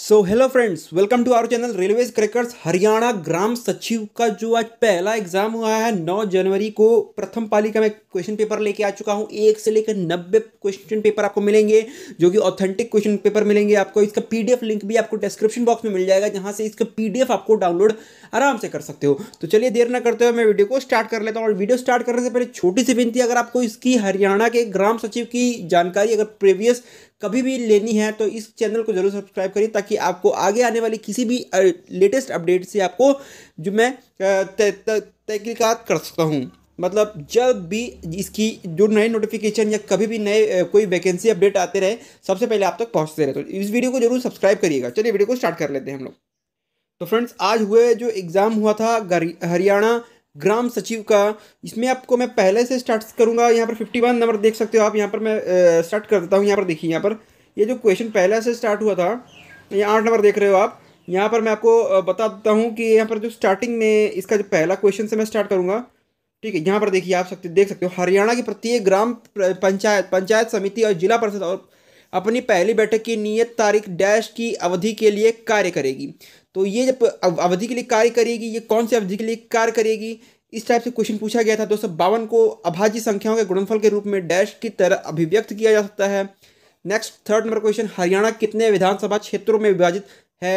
so hello friends welcome to our channel railway crackers Haryana ग्राम सचिव का जो आज पहला एग्जाम हुआ है 9 जनवरी को प्रथम पाली का मैं क्वेश्चन पेपर लेके आ चुका हूँ एक से लेकर नब्बे क्वेश्चन पेपर आपको मिलेंगे जो कि ऑथेंटिक क्वेश्चन पेपर मिलेंगे आपको इसका पीडीएफ लिंक भी आपको डिस्क्रिप्शन बॉक्स में मिल जाएगा जहाँ से इसका पीडीएफ आपको डाउनलोड आराम से कर सकते हो तो चलिए देर ना करते हुए मैं वीडियो को स्टार्ट कर लेता हूँ और वीडियो स्टार्ट करने से पहले छोटी सी विनती अगर आपको इसकी हरियाणा के ग्राम सचिव की जानकारी अगर प्रीवियस कभी भी लेनी है तो इस चैनल को जरूर सब्सक्राइब करिए ताकि आपको आगे आने वाली किसी भी लेटेस्ट अपडेट से आपको जो मैं तहकीकत कर सकता हूँ मतलब जब भी इसकी जो नए नोटिफिकेशन या कभी भी नए कोई वैकेंसी अपडेट आते रहे सबसे पहले आप तक पहुँचते रहे तो इस वीडियो को जरूर सब्सक्राइब करिएगा चलिए वीडियो को स्टार्ट कर लेते हैं हम लोग तो फ्रेंड्स आज हुए जो एग्ज़ाम हुआ था हरियाणा ग्राम सचिव का इसमें आपको मैं पहले से स्टार्ट करूंगा यहाँ पर फिफ्टी वन नंबर देख सकते हो आप यहाँ पर मैं स्टार्ट कर देता हूँ यहाँ पर देखिए यहाँ पर ये जो क्वेश्चन पहले से स्टार्ट हुआ था ये आठ नंबर देख रहे हो आप यहाँ पर मैं आपको बता देता हूँ कि यहाँ पर जो स्टार्टिंग में इसका जो पहला क्वेश्चन से मैं स्टार्ट करूँगा ठीक है यहाँ पर देखिए आप सकते देख सकते हो हरियाणा की प्रत्येक ग्राम पंचायत पंचायत समिति और जिला परिषद और अपनी पहली बैठक की नियत तारीख डैश की अवधि के लिए कार्य करेगी तो ये जब अवधि के लिए कार्य करेगी ये कौन सी अवधि के लिए कार्य करेगी इस टाइप से क्वेश्चन पूछा गया था दोस्तों बावन को अभाज्य संख्याओं के गुणनफल के रूप में डैश की तरह अभिव्यक्त किया जा सकता है next third number question Haryana कितने विधानसभा क्षेत्रों में विभाजित है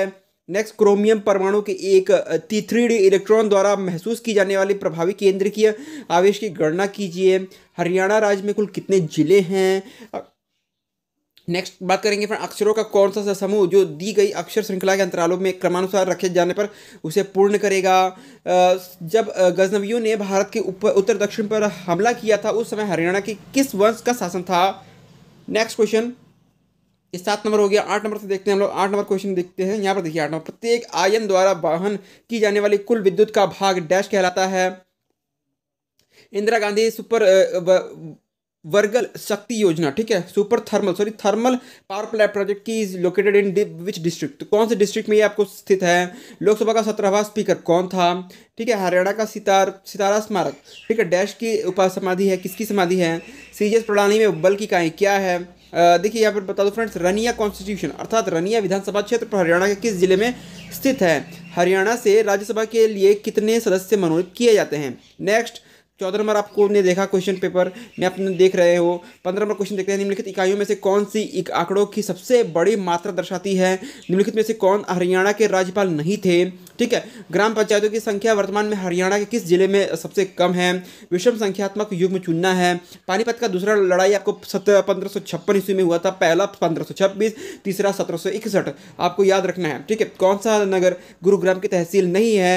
नेक्स्ट क्रोमियम परमाणु के एक तीथ्री डी इलेक्ट्रॉन द्वारा महसूस की जाने वाली प्रभावी केंद्रीय आवेश की गणना कीजिए हरियाणा राज्य में कुल कितने जिले हैं नेक्स्ट बात करेंगे फिर अक्षरों का कौन सा समूह जो दी गई अक्षर श्रृंखला के अंतरालों में क्रमानुसार रखे जाने पर उसे पूर्ण करेगा जब गजनवियों ने भारत के ऊपर उत्तर दक्षिण पर हमला किया था उस समय हरियाणा के किस वंश का शासन था नेक्स्ट क्वेश्चन ये सात नंबर हो गया आठ नंबर से देखते हैं हम लोग आठ नंबर क्वेश्चन देखते हैं यहाँ पर देखिए आठ नंबर प्रत्येक आयन द्वारा वाहन की जाने वाली कुल विद्युत का भाग डैश कहलाता है इंदिरा गांधी सुपर वर्गल शक्ति योजना ठीक है super thermal sorry thermal power plant project की is located in which district तो कौन से डिस्ट्रिक्ट में ये आपको स्थित है लोकसभा का सत्रहवा स्पीकर कौन था ठीक है हरियाणा का सितार सितारा स्मारक ठीक है डैश की समाधि है किसकी समाधि है सीजीएस प्रणाली में बल की इकाई क्या है देखिए यहाँ पर बता दो फ्रेंड्स रनिया कॉन्स्टिट्यूशन अर्थात रनिया विधानसभा क्षेत्र पर हरियाणा के किस जिले में स्थित है हरियाणा से राज्यसभा के लिए कितने सदस्य मनोनीत किए जाते हैं नेक्स्ट चौदह नंबर ने देखा क्वेश्चन पेपर में आपने देख रहे हो पंद्रह नंबर क्वेश्चन देखते हैं निम्नलिखित इकाइयों में से कौन सी एक आंकड़ों की सबसे बड़ी मात्रा दर्शाती है निम्नलिखित में से कौन हरियाणा के राज्यपाल नहीं थे ठीक है ग्राम पंचायतों की संख्या वर्तमान में हरियाणा के किस जिले में सबसे कम है विषम संख्यात्मक युग में चुनना है पानीपत का दूसरा लड़ाई आपको सत्रह पंद्रह सौ छप्पन ईस्वी में हुआ था पहला पंद्रह सौ छब्बीस तीसरा सत्रह सौ इकसठ आपको याद रखना है ठीक है कौन सा नगर गुरुग्राम की तहसील नहीं है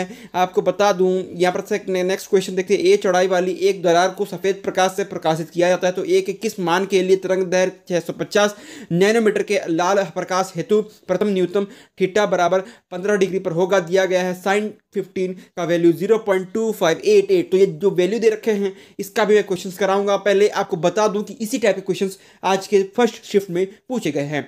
आपको बता दूँ यहाँ पर नेक्स्ट क्वेश्चन देखते ए चौड़ाई मोटाई वाली एक दरार को सफ़ेद प्रकाश से प्रकाशित किया जाता है तो एक किस मान के लिए तरंग दैर्घ्य 650 नैनोमीटर के लाल प्रकाश हेतु प्रथम न्यूनतम थीटा बराबर पंद्रह डिग्री पर होगा दिया गया है साइन 15 का वैल्यू 0.2588 तो ये जो वैल्यू दे रखे हैं इसका भी मैं क्वेश्चंस कराऊंगा पहले आपको बता दूं कि इसी टाइप के क्वेश्चंस आज के फर्स्ट शिफ्ट में पूछे गए हैं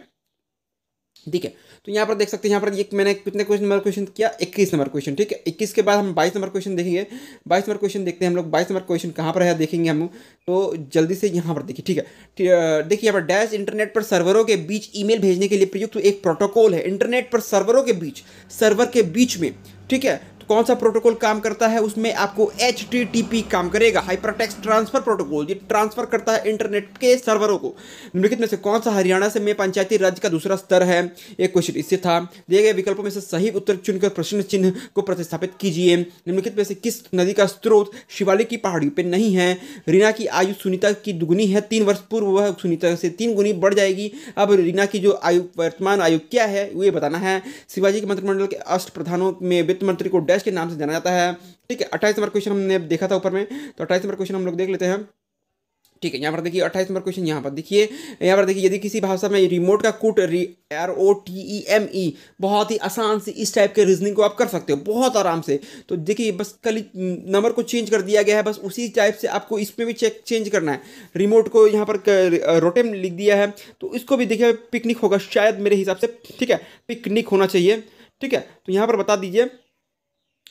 ठीक है तो यहाँ पर देख सकते हैं यहाँ पर एक मैंने कितने क्वेश्चन नंबर क्वेश्चन किया इक्कीस नंबर क्वेश्चन ठीक है इक्कीस के बाद हम बाईस नंबर क्वेश्चन देखेंगे बाईस नंबर क्वेश्चन देखते हैं हम लोग बाईस नंबर क्वेश्चन कहाँ पर है देखेंगे हम तो जल्दी से यहाँ पर देखिए ठीक है देखिए यहाँ पर डैश इंटरनेट पर सर्वरों के बीच ई भेजने के लिए प्रयुक्त एक प्रोटोकॉल है इंटरनेट पर सर्वरों के बीच सर्वर के बीच में ठीक है कौन सा प्रोटोकॉल काम करता है उसमें आपको एच काम करेगा हाइपरटेक्स ट्रांसफर प्रोटोकॉल ये ट्रांसफर करता है इंटरनेट के सर्वरों को निम्नलिखित में से कौन सा हरियाणा से में पंचायती राज्य का दूसरा स्तर है एक क्वेश्चन इससे था दिए गए विकल्पों में से सही उत्तर चुनकर प्रश्न चिन्ह को प्रतिस्थापित कीजिए निम्नलिखित में से किस नदी का स्रोत शिवालिक की पहाड़ियों पर नहीं है रीना की आयु सुनीता की दुगुनी है तीन वर्ष पूर्व वह सुनीता से तीन गुनी बढ़ जाएगी अब रीना की जो आयु वर्तमान आयु क्या है ये बताना है शिवाजी के मंत्रिमंडल के अष्ट प्रधानों में वित्त मंत्री को डैश फ्लैश के नाम से जाना जाता है ठीक है अट्ठाईस नंबर क्वेश्चन हमने देखा था ऊपर में तो अट्ठाईस नंबर क्वेश्चन हम लोग देख लेते हैं ठीक है यहाँ पर देखिए अट्ठाईस नंबर क्वेश्चन यहाँ पर देखिए यहाँ पर देखिए यदि किसी भाषा में रिमोट का कुट री R O T E M E बहुत ही आसान से इस टाइप के रीजनिंग को आप कर सकते हो बहुत आराम से तो देखिए बस कल नंबर को चेंज कर दिया गया है बस उसी टाइप से आपको इसमें भी चेक चेंज करना है रिमोट को यहाँ पर रोटेम लिख दिया है तो इसको भी देखिए पिकनिक होगा शायद मेरे हिसाब से ठीक है पिकनिक होना चाहिए ठीक है तो यहाँ पर बता दीजिए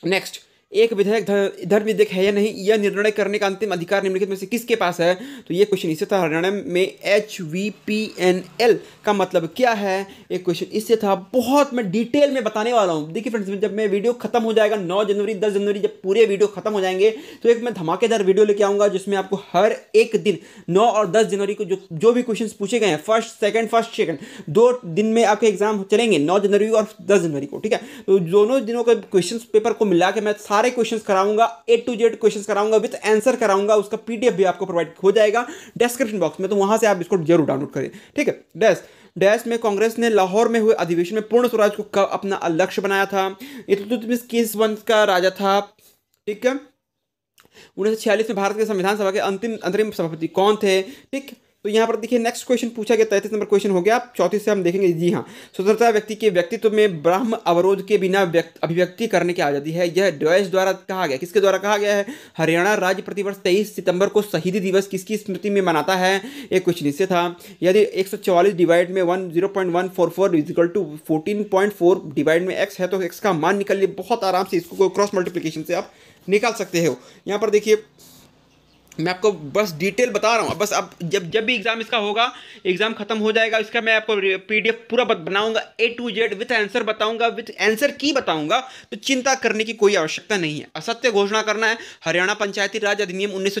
Next, एक विधेयक धर्म विधेयक है या नहीं यह निर्णय करने का अंतिम अधिकार निम्नलिखित में से किसके पास है तो ये क्वेश्चन इससे था हरियाणा में H V P N L का मतलब क्या है ये क्वेश्चन इससे था बहुत मैं डिटेल में बताने वाला हूँ देखिए फ्रेंड्स जब मैं वीडियो खत्म हो जाएगा नौ जनवरी दस जनवरी जब पूरे वीडियो खत्म हो जाएंगे तो एक मैं धमाकेदार वीडियो लेके आऊँगा जिसमें आपको हर एक दिन नौ और दस जनवरी को जो जो भी क्वेश्चन पूछे गए हैं फर्स्ट सेकेंड फर्स्ट सेकेंड दो दिन में आपके एग्जाम चलेंगे नौ जनवरी और दस जनवरी को ठीक है तो दोनों दिनों के क्वेश्चन पेपर को मिला के मैं सारे सारे क्वेश्चन कराऊंगा ए टू जेड क्वेश्चन कराऊंगा विथ आंसर कराऊंगा उसका पीडीएफ भी आपको प्रोवाइड हो जाएगा डिस्क्रिप्शन बॉक्स में तो वहां से आप इसको जरूर डाउनलोड करें ठीक है डेस्क डैश में कांग्रेस ने लाहौर में हुए अधिवेशन में पूर्ण स्वराज को कब अपना लक्ष्य बनाया था ये तो किस वंश का राजा था ठीक है उन्नीस में भारत के संविधान सभा के अंतिम अंतरिम सभापति कौन थे ठीक है तो यहाँ पर देखिए नेक्स्ट क्वेश्चन पूछा गया तैतीस नंबर क्वेश्चन हो गया आप चौतीस से हम देखेंगे जी हाँ स्वतंत्रता व्यक्ति के व्यक्तित्व में ब्रह्म अवरोध के बिना अभिव्यक्ति करने की आज़ादी है यह डॉयस द्वारा कहा गया किसके द्वारा कहा गया है हरियाणा राज्य प्रतिवर्ष तेईस सितंबर को शहीदी दिवस किसकी स्मृति में मनाता है ये क्वेश्चन इससे था यदि एक सौ चौवालीस डिवाइड में one zero point one four four is equal to fourteen point four divide में एक्स है तो एक्स का मान निकल लिए बहुत आराम से इसको क्रॉस मल्टीप्लीकेशन से आप निकाल सकते हो यहाँ पर देखिए मैं आपको बस डिटेल बता रहा हूँ बस अब जब जब भी एग्ज़ाम इसका होगा एग्ज़ाम खत्म हो जाएगा इसका मैं आपको पीडीएफ पूरा बनाऊंगा A to Z with answer बताऊंगा विथ आंसर की बताऊंगा तो चिंता करने की कोई आवश्यकता नहीं है असत्य घोषणा करना है हरियाणा पंचायती राज अधिनियम उन्नीस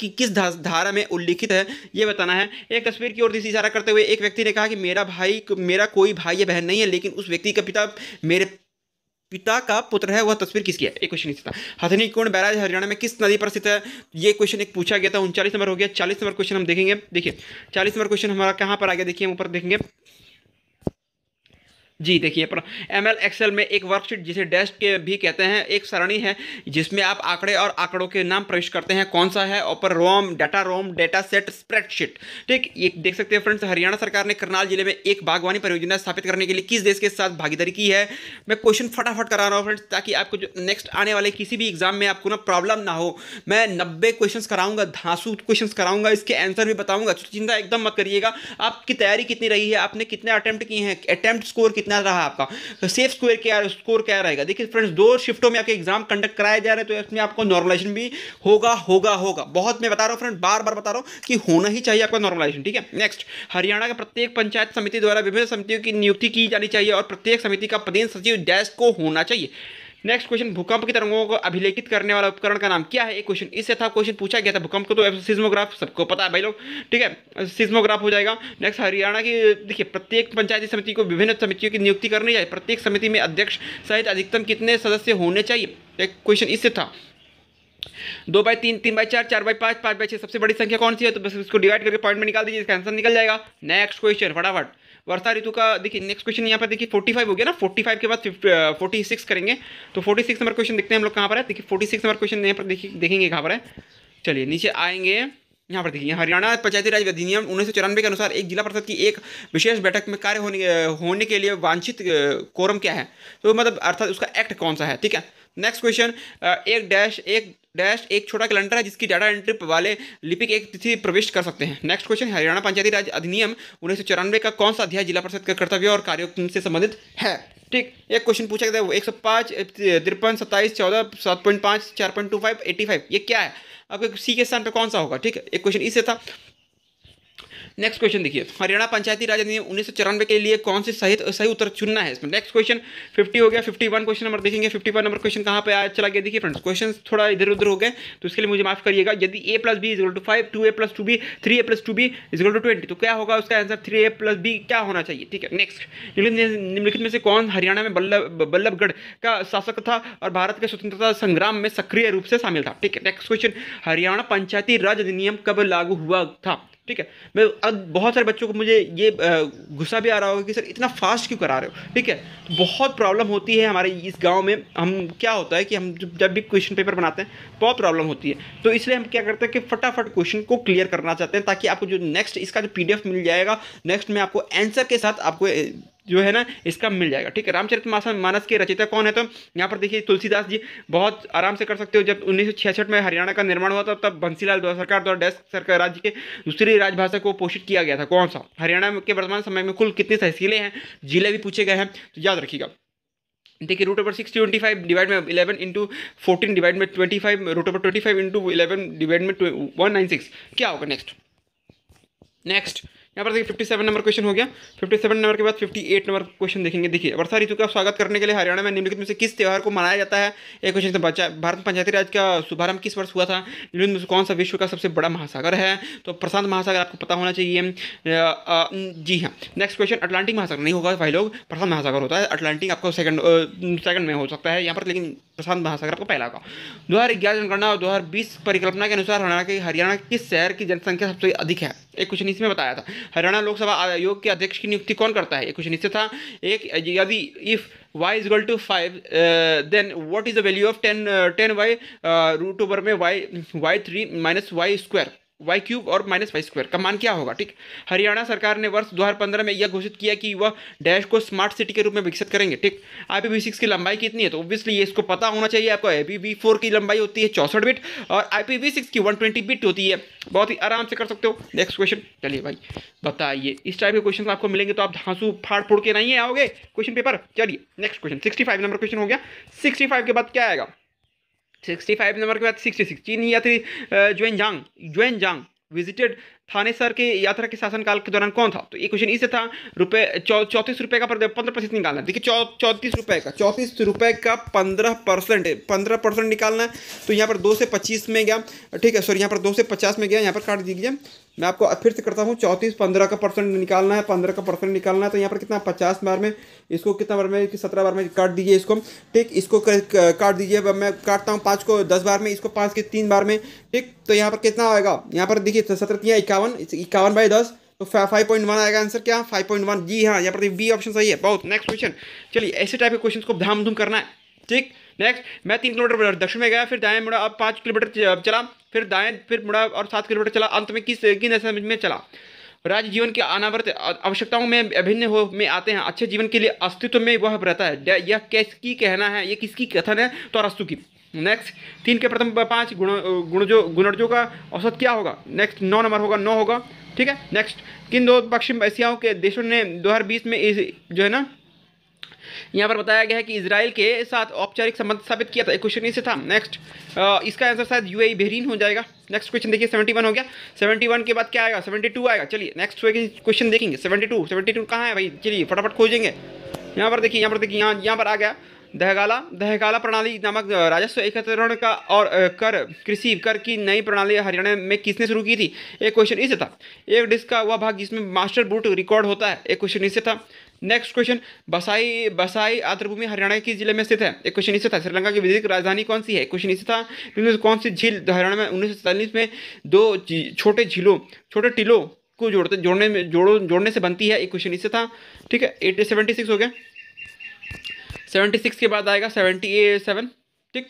की किस धारा में उल्लिखित है ये बताना है एक तस्वीर की ओर दिशा इशारा करते हुए एक व्यक्ति ने कहा कि मेरा भाई मेरा कोई भाई या बहन नहीं है लेकिन उस व्यक्ति का पिता मेरे पिता का पुत्र है वह तस्वीर किसकी है एक क्वेश्चन इसी था हथनी कुंड बैराज हरियाणा में किस नदी पर स्थित है ये क्वेश्चन एक पूछा गया था उनचालीस नंबर हो गया चालीस नंबर क्वेश्चन हम देखेंगे देखिए चालीस नंबर क्वेश्चन हमारा कहाँ पर आ गया देखिए हम ऊपर देखेंगे जी देखिए पर एम एल एक्सेल में एक वर्कशीट जिसे डेस्क के भी कहते हैं एक सरणी है जिसमें आप आंकड़े और आंकड़ों के नाम प्रवेश करते हैं कौन सा है ऊपर ROM data ROM data set spreadsheet ठीक ये देख सकते हैं फ्रेंड्स हरियाणा सरकार ने करनाल जिले में एक बागवानी परियोजना स्थापित करने के लिए किस देश के साथ भागीदारी की है मैं क्वेश्चन फटाफट करा रहा हूँ फ्रेंड्स ताकि आपको जो नेक्स्ट आने वाले किसी भी एग्जाम में आपको ना प्रॉब्लम ना हो मैं नब्बे क्वेश्चन कराऊंगा धांसू क्वेश्चन कराऊंगा इसके आंसर भी बताऊंगा चिंता एकदम मत करिएगा आपकी तैयारी कितनी रही है आपने कितने अटैम्प्ट किए हैं अटैम्प्ट स्कोर कितने कितना रहा आपका तो सेफ स्क्वेयर क्या स्कोर क्या रहेगा देखिए फ्रेंड्स दो शिफ्टों में आपके एग्जाम कंडक्ट कराए जा रहे है तो इसमें आपको नॉर्मलाइजेशन भी होगा होगा होगा बहुत मैं बता रहा हूँ फ्रेंड बार बार बता रहा हूँ कि होना ही चाहिए आपका नॉर्मलाइजेशन ठीक है नेक्स्ट हरियाणा के प्रत्येक पंचायत समिति द्वारा विभिन्न समितियों की नियुक्ति की जानी चाहिए और प्रत्येक समिति का प्रदेश सचिव डेस्क को होना चाहिए नेक्स्ट क्वेश्चन भूकंप की तरंगों को अभिलेखित करने वाला उपकरण का नाम क्या है एक क्वेश्चन इससे था क्वेश्चन पूछा गया था भूकंप को तो सिस्मोग्राफ सबको पता है भाई लोग ठीक है सिस्मोग्राफ हो जाएगा नेक्स्ट हरियाणा की देखिए प्रत्येक पंचायती समिति को विभिन्न समितियों की नियुक्ति करनी चाहिए प्रत्येक समिति में अध्यक्ष सहित अधिकतम कितने सदस्य होने चाहिए एक क्वेश्चन इससे था दो बाई तीन तीन बाई चार चार बाई पाँच पाँच बाई छः सबसे बड़ी संख्या कौन सी है तो बस इसको डिवाइड करके पॉइंट में निकाल दीजिए इसका आंसर निकल जाएगा नेक्स्ट क्वेश्चन फटाफट वर्षा ऋतु का देखिए नेक्स्ट क्वेश्चन यहाँ पर देखिए फोर्टी फाइव हो गया ना फोर्टी फाइव के बाद फोर्टी सिक्स करेंगे तो फोर्टी सिक्स नंबर क्वेश्चन देखते हैं हम लोग कहाँ पर है देखिए फोर्टी सिक्स नंबर क्वेश्चन यहाँ पर देखिए देखेंगे कहाँ पर है चलिए नीचे आएंगे यहाँ पर देखिए हरियाणा पंचायती राज अधिनियम उन्नीस सौ चौरानवे के अनुसार एक जिला परिषद की एक विशेष बैठक में कार्य होने होने के लिए वांछित कोरम क्या है तो मतलब अर्थात उसका एक्ट कौन सा है ठीक है नेक्स्ट क्वेश्चन एक डैश एक डैश एक छोटा कैलेंडर है जिसकी डाटा एंट्री वाले लिपिक एक तिथि प्रविष्ट कर सकते हैं नेक्स्ट क्वेश्चन हरियाणा पंचायती राज अधिनियम उन्नीस का कौन सा अध्याय जिला परिषद का कर्तव्य और कार्यों से संबंधित है ठीक एक क्वेश्चन पूछा गया एक सौ पाँच तिरपन सत्ताईस चौदह सात पॉइंट पाँच चार point two five eighty five ये क्या है आपके सी के स्थान पर कौन सा होगा ठीक है एक क्वेश्चन इससे था नेक्स्ट क्वेश्चन देखिए हरियाणा पंचायती राज अधिनियम उन्नीस के लिए कौन से सही सही उत्तर चुनना है इसमें नेक्स्ट क्वेश्चन फिफ्टी हो गया फिफ्टी क्वेश्चन नंबर देखेंगे फिफ्टी नंबर क्वेश्चन कहाँ पर चला गया देखिए फ्रेंड्स क्वेश्चन थोड़ा इधर उधर हो गए तो इसके लिए मुझे माफ करिएगा यदि A plus B is equal to five two A plus two B three A plus two B is equal to twenty तो क्या होगा उसका answer three A plus B क्या होना चाहिए ठीक है नेक्स्ट निम्नलिखित में से कौन हरियाणा में बल्लभ बल्लभगढ़ का शासक था और भारत के स्वतंत्रता संग्राम में सक्रिय रूप से शामिल था ठीक है नेक्स्ट क्वेश्चन हरियाणा पंचायती राज अधिनियम कब लागू हुआ था ठीक है मैं अब बहुत सारे बच्चों को मुझे ये गुस्सा भी आ रहा होगा कि सर इतना फास्ट क्यों करा रहे हो ठीक है तो बहुत प्रॉब्लम होती है हमारे इस गाँव में हम क्या होता है कि हम जब भी क्वेश्चन पेपर बनाते हैं बहुत प्रॉब्लम होती है तो इसलिए हम क्या करते हैं कि फटाफट क्वेश्चन को क्लियर करना चाहते हैं ताकि आपको जो नेक्स्ट इसका जो पी मिल जाएगा नेक्स्ट में आपको आंसर के साथ आपको जो है ना इसका मिल जाएगा ठीक है रामचरित मानस के रचयिता कौन है तो यहाँ पर देखिए तुलसीदास जी बहुत आराम से कर सकते हो जब उन्नीस में हरियाणा का निर्माण हुआ था तब बंसीलाल सरकार द्वारा डेस्क सरकार राज्य के दूसरी राजभाषा को पोषित किया गया था कौन सा हरियाणा के वर्तमान समय में कुल कितनी तहसीलें हैं जिले भी पूछे गए हैं तो याद रखिएगा देखिए root over six twenty five divide में इलेवन इंटू फोर्टीन डिवाइड में twenty five root over twenty five into eleven divide में वन नाइन सिक्स क्या होगा नेक्स्ट नेक्स्ट यहाँ पर देखिए फिफ्टी सेवन नंबर क्वेश्चन हो गया फिफ्टी सेवन नंबर के बाद फिफ्टी एट नंबर क्वेश्चन देखेंगे देखिए वर्षा ऋतु का स्वागत करने के लिए हरियाणा में निम्नलिखित में से किस त्यौहार को मनाया जाता है एक क्वेश्चन भारत पंचायती राज का शुभारंभ किस वर्ष हुआ था निम्नलिखित में से कौन सा विश्व का सबसे बड़ा महासागर है तो प्रशांत महासागर आपको पता होना चाहिए जी हाँ नेक्स्ट क्वेश्चन अटलांटिक महासागर नहीं होगा भाई लोग प्रशांत महासागर होता है अटलांटिक आपको सेकंड सेकंड में हो सकता है यहाँ पर लेकिन प्रशांत महासागर आपको पहला होगा दो हज़ार ग्यारह जनगणना और दो हज़ार बीस परिकल्पना के अनुसार हरियाणा के हरियाणा किस शहर की जनसंख्या सबसे अधिक है एक क्वेश्चन इसमें बताया था हरियाणा लोकसभा आयोग के अध्यक्ष की नियुक्ति कौन करता है एक क्वेश्चन इससे था एक यदि if y is equal to five then what is the value of ten ten Y root over में y y three minus Y square Y cube और माइनस वाई स्क्वायर का मान क्या होगा ठीक हरियाणा सरकार ने वर्ष पंद्रह में यह घोषित किया कि वह डैश को स्मार्ट सिटी के रूप में विकसित करेंगे ठीक आई सिक्स की लंबाई कितनी है तो ऑब्वियसली ये इसको पता होना चाहिए आपको आई फोर की लंबाई होती है चौसठ बिट और आई सिक्स की वन ट्वेंटी बिट होती है बहुत ही आराम से कर सकते हो नेक्स्ट क्वेश्चन चलिए भाई बताइए इस टाइप के क्वेश्चन आपको मिलेंगे तो आप हाँसू फाड़ फोड़ के नहीं आओगे क्वेश्चन पेपर चलिए next question sixty number question हो गया सिक्सटी के बाद क्या आएगा सिक्सटी फाइव नंबर के बाद सिक्सटी सिक्स चीनी यात्री ज्वेन जांग विजिटेड थानेसर के यात्रा के शासनकाल के दौरान कौन था तो ये क्वेश्चन इसे था रुपये चौंतीस रुपये का पंद्रह परसेंट निकालना देखिए चौ चौंतीस रुपये का चौंतीस रुपये का पंद्रह परसेंट पंद्रह परसेंट निकालना है तो यहाँ पर दो से पच्चीस में गया ठीक है सॉरी यहाँ पर दो से पचास में गया यहाँ पर काट दीजिए मैं आपको फिर से करता हूँ चौंतीस पंद्रह का परसेंट निकालना है पंद्रह का परसेंट निकालना है तो यहाँ पर कितना पचास बार में इसको कितना बार में सत्रह बार में काट दीजिए इसको ठीक इसको काट दीजिए मैं काटता हूँ पाँच को दस बार में इसको पाँच के तीन बार में ठीक तो यहाँ पर कितना आएगा यहाँ पर देखिए तो सत्रह तीन इक्यावन इक्यावन बाई दस तो फाइव पॉइंट वन आएगा आंसर क्या फाइव पॉइंट वन जी हाँ यहाँ पर बी ऑप्शन सही है बहुत नेक्स्ट क्वेश्चन चलिए ऐसे टाइप के क्वेश्चन को धाम धूम करना है ठीक नेक्स्ट मैं तीन किलोमीटर दक्षिण में गया फिर दाएँ मुड़ा अब पाँच किलोमीटर चला फिर दाएँ फिर मुड़ा और सात किलोमीटर चला अंत में किस किन ऐसे में चला राज्य जीवन की अनावृत आवश्यकताओं में अभिन्न हो में आते हैं अच्छे जीवन के लिए अस्तित्व में वह रहता है यह किसकी कहना है यह किसकी कथन है तो अस्तु की नेक्स्ट तीन के प्रथम पाँच गुण गुणजो गुणर्जों का औसत क्या होगा नेक्स्ट नौ नंबर होगा नौ होगा ठीक है नेक्स्ट किन दो पश्चिम एशियाओं के देशों ने दो में इस जो है ना यहाँ पर बताया गया है कि इसराइल के साथ औपचारिक संबंध स्थापित किया था एक क्वेश्चन इसे था नेक्स्ट इसका आंसर शायद यू ए e हो जाएगा नेक्स्ट क्वेश्चन देखिए सेवेंटी वन हो गया सेवेंटी वन के बाद क्या आएगा सेवेंटी टू आएगा चलिए नेक्स्ट क्वेश्चन देखेंगे सेवेंटी टू सेवेंटी टू कहाँ है भाई चलिए फटाफट खोजेंगे यहाँ पर देखिए यहाँ पर देखिए यहाँ यहाँ पर आ गया दहगाला दहगाला प्रणाली नामक राजस्व एकत्रण का और कर कृषि कर की नई प्रणाली हरियाणा में किसने शुरू की थी एक क्वेश्चन इससे था एक डिस्क का वह भाग जिसमें मास्टर बूट रिकॉर्ड होता है एक क्वेश्चन इससे था नेक्स्ट क्वेश्चन बसाई बसाई आतृभूमि हरियाणा के जिले में स्थित है एक क्वेश्चन इससे था श्रीलंका की विधिक राजधानी कौन सी है क्वेश्चन इससे था कौन सी झील हरियाणा में उन्नीस में दो छोटे झीलों छोटे टीलों को जोड़ते जोड़ने में जोड़ो जोड़ने से बनती है एक क्वेश्चन इससे था ठीक है एट सेवेंटी सिक्स हो गया सेवेंटी सिक्स के बाद आएगा सेवेंटी सेवन ठीक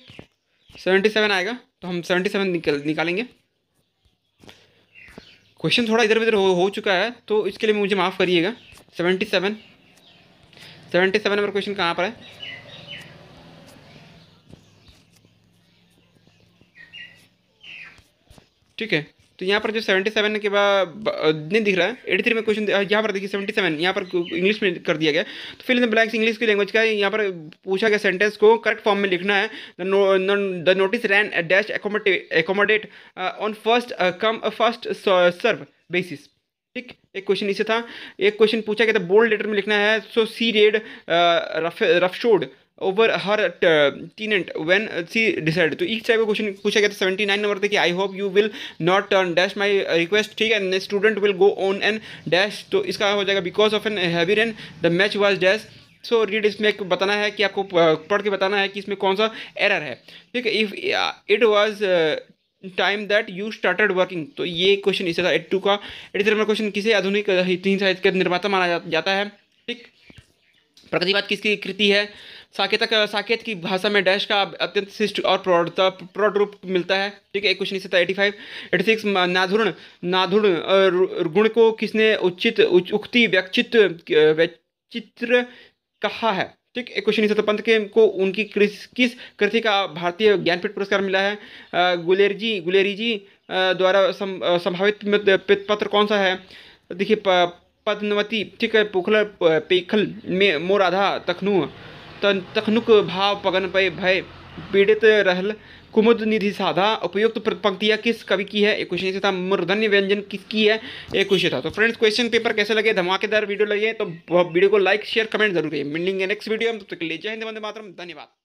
सेवेंटी सेवन आएगा तो हम सेवेंटी सेवन निकल निकालेंगे क्वेश्चन थोड़ा इधर उधर हो, हो चुका है तो इसके लिए मुझे माफ़ करिएगा seventy seven seventy seven number question कहाँ पर है ठीक है तो यहाँ पर जो सेवेंटी सेवन के बाद नहीं दिख रहा है एटी थ्री में क्वेश्चन यहाँ पर देखिए सेवेंटी सेवन यहाँ पर इंग्लिश में कर दिया गया तो फिर ब्लैक्स इंग्लिश की लैंग्वेज का यहाँ पर पूछा गया सेंटेंस को करेक्ट फॉर्म में लिखना है the notice ran dash accommodate on first come first serve basis ठीक एक क्वेश्चन इसे था एक क्वेश्चन पूछा गया था बोल्ड लेटर में लिखना है so she read rough showed over her tenant when she decide तो इस टाइप का क्वेश्चन पूछा गया था सेवेंटी नाइन नंबर देखिए I hope you will not turn dash my request ठीक है student will go on an dash तो इसका हो जाएगा because of an heavy rain the match was dash so read इसमें एक बताना है कि आपको uh, पढ़ के बताना है कि इसमें कौन सा एरर है ठीक है if it was time that you started working तो ये क्वेश्चन इसे था एट टू का एट थ्री नंबर क्वेश्चन किसे आधुनिक uh, तीन साइज का निर्माता माना जाता है ठीक प्रगतिवाद किसकी कृति है साकेतक साकेत की भाषा में डैश का अत्यंत शिष्ट और प्रौढ़ता प्रौढ़ रूप मिलता है ठीक है क्वेश्चन इससे एटी फाइव एटी सिक्स नाधुर्ण नाधुर्ण गुण को किसने उचित उक्ति व्यक्चित व्यचित्र कहा है ठीक एक क्वेश्चन इसे पंत के को उनकी किस किस कृति का भारतीय ज्ञानपीठ पुरस्कार मिला है गुलेरजी गुलेरीजी द्वारा संभावित पत्र कौन सा है देखिए पद्मवती ठीक है पोखल पेखल में मोराधा तखनू तखनुक भाव पगन पे भय पीड़ित रहल कुमुद निधि साधा उपयुक्त पंक्तियाँ किस कवि की है एक क्वेश्चन था मूर्धन्य व्यंजन किसकी है एक क्वेश्चन था तो फ्रेंड्स क्वेश्चन पेपर कैसे लगे धमाकेदार वीडियो लगे तो वीडियो को लाइक शेयर कमेंट जरूर करिए मिलेंगे नेक्स्ट वीडियो हम तब तक ले जाए जय हिंद वंदे धन्यवाद